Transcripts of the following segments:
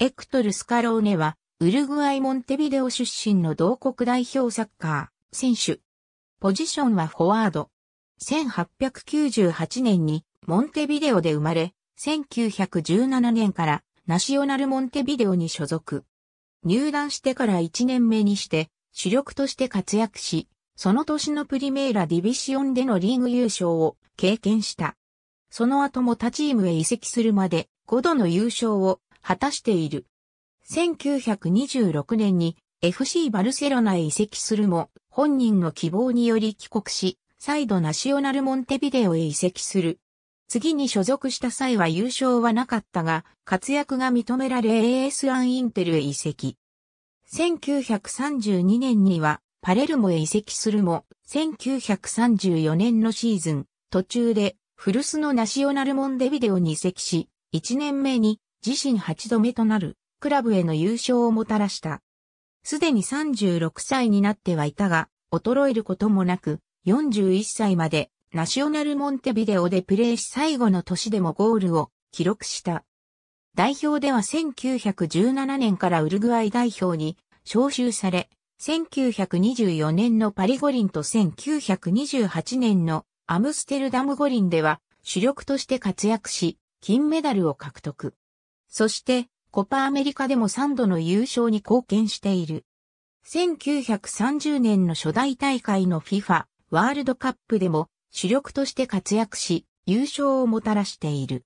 エクトル・スカローネは、ウルグアイ・モンテビデオ出身の同国代表サッカー選手。ポジションはフォワード。1898年にモンテビデオで生まれ、1917年からナショナルモンテビデオに所属。入団してから1年目にして主力として活躍し、その年のプリメーラディビシオンでのリーグ優勝を経験した。その後も他チームへ移籍するまで5度の優勝を果たしている。1926年に FC バルセロナへ移籍するも、本人の希望により帰国し、再度ナショナルモンテビデオへ移籍する。次に所属した際は優勝はなかったが、活躍が認められ AS1 インテルへ移籍。1932年にはパレルモへ移籍するも、1934年のシーズン、途中で古巣のナショナルモンデビデオに移籍し、1年目に自身8度目となるクラブへの優勝をもたらした。すでに36歳になってはいたが、衰えることもなく、41歳までナショナルモンテビデオでプレーし最後の年でもゴールを記録した。代表では1917年からウルグアイ代表に招集され、1924年のパリ五輪と1928年のアムステルダム五輪では主力として活躍し、金メダルを獲得。そして、コパアメリカでも3度の優勝に貢献している。1930年の初代大会の FIFA ワールドカップでも主力として活躍し、優勝をもたらしている。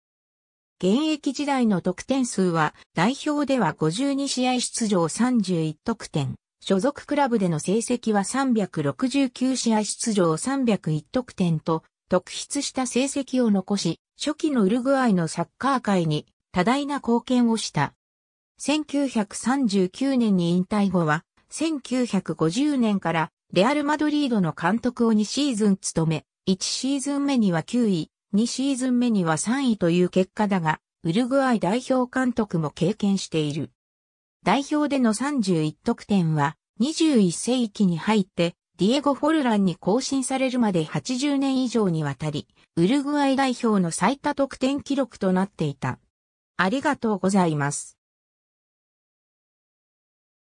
現役時代の得点数は、代表では52試合出場31得点、所属クラブでの成績は369試合出場301得点と、特筆した成績を残し、初期のウルグアイのサッカー界に多大な貢献をした。1939年に引退後は、1950年からレアル・マドリードの監督を2シーズン務め、1シーズン目には9位、2シーズン目には3位という結果だが、ウルグアイ代表監督も経験している。代表での31得点は、21世紀に入って、ディエゴ・フォルランに更新されるまで80年以上にわたり、ウルグアイ代表の最多得点記録となっていた。ありがとうございます。